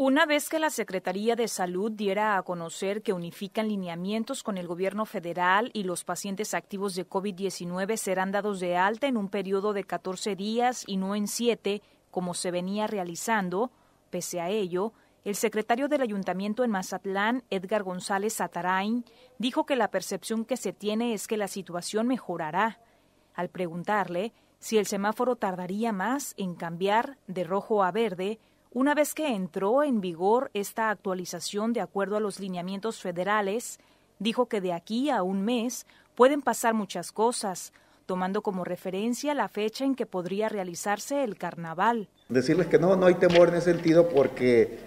Una vez que la Secretaría de Salud diera a conocer que unifican lineamientos con el gobierno federal y los pacientes activos de COVID-19 serán dados de alta en un periodo de 14 días y no en 7, como se venía realizando, pese a ello, el secretario del Ayuntamiento en Mazatlán, Edgar González Atarain, dijo que la percepción que se tiene es que la situación mejorará. Al preguntarle si el semáforo tardaría más en cambiar de rojo a verde, una vez que entró en vigor esta actualización de acuerdo a los lineamientos federales, dijo que de aquí a un mes pueden pasar muchas cosas, tomando como referencia la fecha en que podría realizarse el carnaval. Decirles que no, no hay temor en ese sentido porque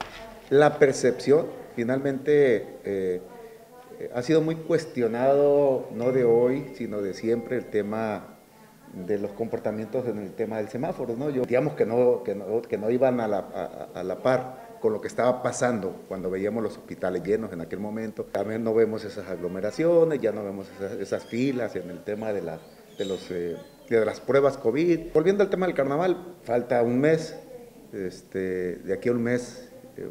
la percepción finalmente eh, eh, ha sido muy cuestionado, no de hoy, sino de siempre, el tema de los comportamientos en el tema del semáforo, ¿no? digamos que no, que iban a la, par con lo que estaba pasando cuando veíamos los hospitales llenos en aquel momento. También no vemos esas aglomeraciones, ya no vemos esas, esas filas en el tema de, la, los, eh, de las pruebas COVID. Volviendo al tema del carnaval, falta un mes, este, de aquí a un mes eh,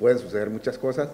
pueden suceder muchas cosas,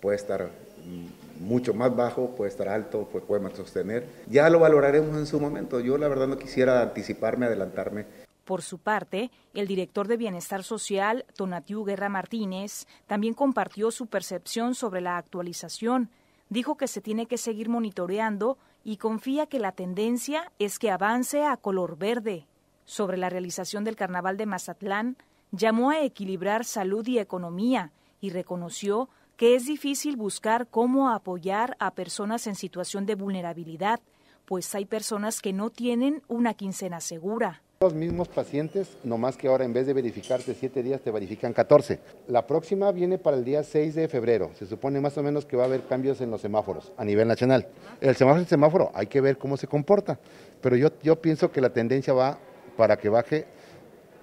puede estar mm, mucho más bajo, puede estar alto, pues puede sostener. Ya lo valoraremos en su momento. Yo la verdad no quisiera anticiparme, adelantarme. Por su parte, el director de Bienestar Social, Tonatiu Guerra Martínez, también compartió su percepción sobre la actualización. Dijo que se tiene que seguir monitoreando y confía que la tendencia es que avance a color verde. Sobre la realización del Carnaval de Mazatlán, llamó a equilibrar salud y economía y reconoció que es difícil buscar cómo apoyar a personas en situación de vulnerabilidad, pues hay personas que no tienen una quincena segura. Los mismos pacientes, nomás que ahora en vez de verificarse siete días, te verifican 14. La próxima viene para el día 6 de febrero. Se supone más o menos que va a haber cambios en los semáforos a nivel nacional. El semáforo es el semáforo, hay que ver cómo se comporta. Pero yo, yo pienso que la tendencia va para que baje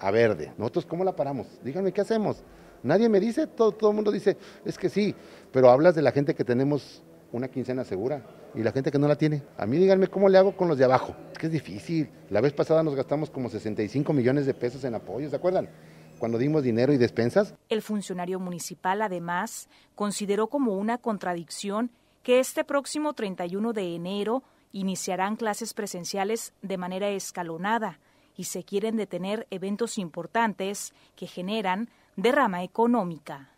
a verde. ¿Nosotros cómo la paramos? Díganme, ¿qué hacemos? Nadie me dice, todo, todo el mundo dice, es que sí, pero hablas de la gente que tenemos una quincena segura y la gente que no la tiene. A mí díganme cómo le hago con los de abajo. Es que es difícil. La vez pasada nos gastamos como 65 millones de pesos en apoyos, ¿se acuerdan? cuando dimos dinero y despensas. El funcionario municipal, además, consideró como una contradicción que este próximo 31 de enero iniciarán clases presenciales de manera escalonada, y se quieren detener eventos importantes que generan derrama económica.